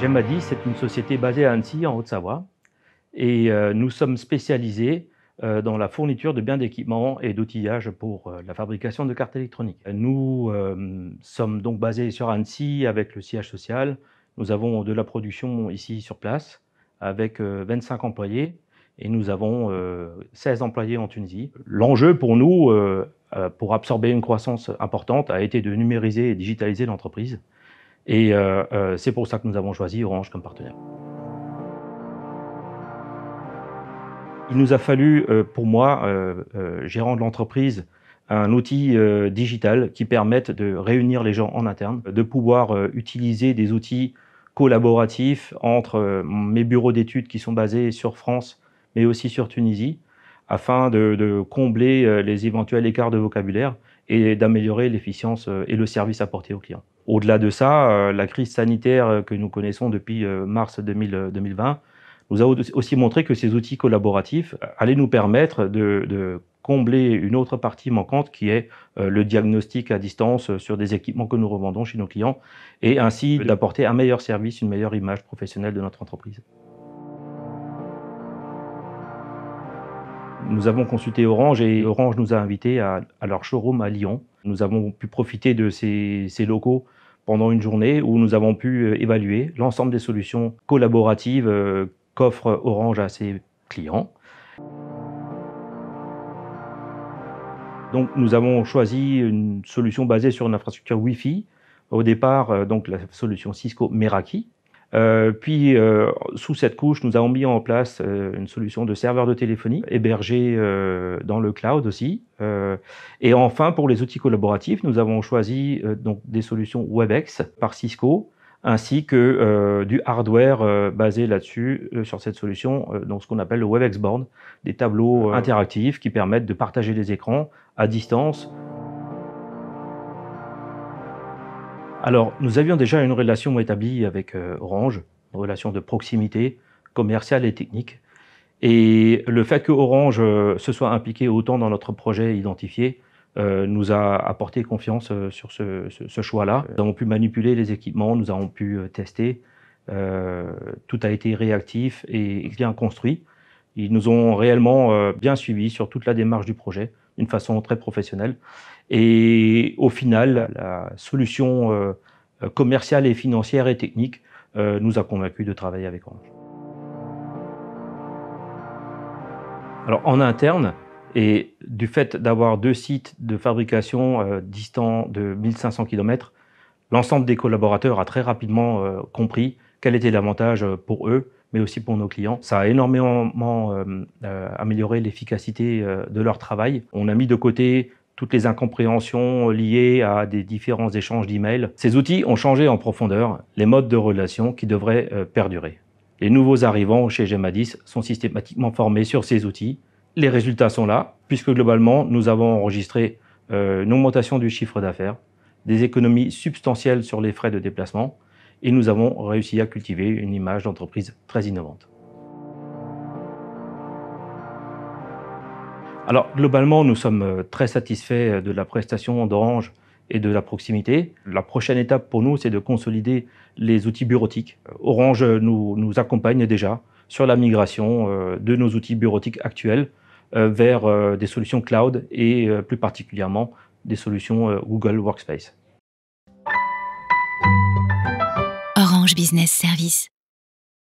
Gemadi, c'est une société basée à Annecy, en Haute-Savoie, et euh, nous sommes spécialisés euh, dans la fourniture de biens d'équipement et d'outillage pour euh, la fabrication de cartes électroniques. Nous sommes donc basés sur Annecy avec le siège social. Nous avons de la production ici sur place avec 25 employés et nous avons 16 employés en Tunisie. L'enjeu pour nous, pour absorber une croissance importante, a été de numériser et digitaliser l'entreprise et euh, euh, c'est pour ça que nous avons choisi Orange comme partenaire. Il nous a fallu, euh, pour moi, gérant de l'entreprise, un outil digital qui permette de réunir les gens en interne, de pouvoir utiliser des outils collaboratifs entre mes bureaux d'études qui sont basés sur France, mais aussi sur Tunisie, afin de, combler les éventuels écarts de vocabulaire et d'améliorer l'efficience euh, et le service apporté aux clients. Au-delà de ça, euh, la crise sanitaire euh, que nous connaissons depuis mars 2020 nous a aussi montré que ces outils collaboratifs allaient nous permettre de combler une autre partie manquante qui est le diagnostic à distance sur des équipements que nous revendons chez nos clients et ainsi d'apporter un meilleur service, une meilleure image professionnelle de notre entreprise. Nous avons consulté Orange et Orange nous a invités à, leur showroom à Lyon. Nous avons pu profiter de ces, ces locaux pendant une journée où nous avons pu euh, évaluer l'ensemble des solutions collaboratives euh, qu'offre Orange à ses clients. Donc, nous avons choisi une solution basée sur une infrastructure Wi-Fi. Au départ, euh, donc la solution Cisco Meraki, euh, puis, euh, sous cette couche, nous avons mis en place euh, une solution de serveur de téléphonie hébergé dans le cloud aussi. et enfin, pour les outils collaboratifs, nous avons choisi donc des solutions WebEx par Cisco ainsi que du hardware basé là-dessus, sur cette solution, donc ce qu'on appelle le WebEx Board, des tableaux interactifs qui permettent de partager les écrans à distance Alors, nous avions déjà une relation établie avec euh, Orange, une relation de proximité commerciale et technique. Et le fait que Orange euh, se soit impliqué autant dans notre projet identifié euh, nous a apporté confiance sur ce, ce choix-là. Nous avons pu manipuler les équipements, nous avons pu tester. tout a été réactif et bien construit. Ils nous ont réellement euh, bien suivis sur toute la démarche du projet, d'une façon très professionnelle. Et au final, la solution euh, commerciale et financière et technique euh, nous a convaincus de travailler avec Orange. Alors en interne, et du fait d'avoir deux sites de fabrication distants de 1500 km, l'ensemble des collaborateurs a très rapidement compris quel était l'avantage pour eux mais aussi pour nos clients. Ça a énormément euh, euh, amélioré l'efficacité euh, de leur travail. On a mis de côté toutes les incompréhensions liées à des différents échanges d'emails. Ces outils ont changé en profondeur les modes de relation qui devraient perdurer. Les nouveaux arrivants chez Gemadis sont systématiquement formés sur ces outils. Les résultats sont là, puisque globalement, nous avons enregistré une augmentation du chiffre d'affaires, des économies substantielles sur les frais de déplacement, et nous avons réussi à cultiver une image d'entreprise très innovante. Alors globalement, nous sommes euh, très satisfaits euh, de la prestation d'Orange et de la proximité. La prochaine étape pour nous, c'est de consolider les outils bureautiques. Euh, Orange nous, nous accompagne déjà sur la migration de nos outils bureautiques actuels vers des solutions cloud et plus particulièrement des solutions Google Workspace. Business Service.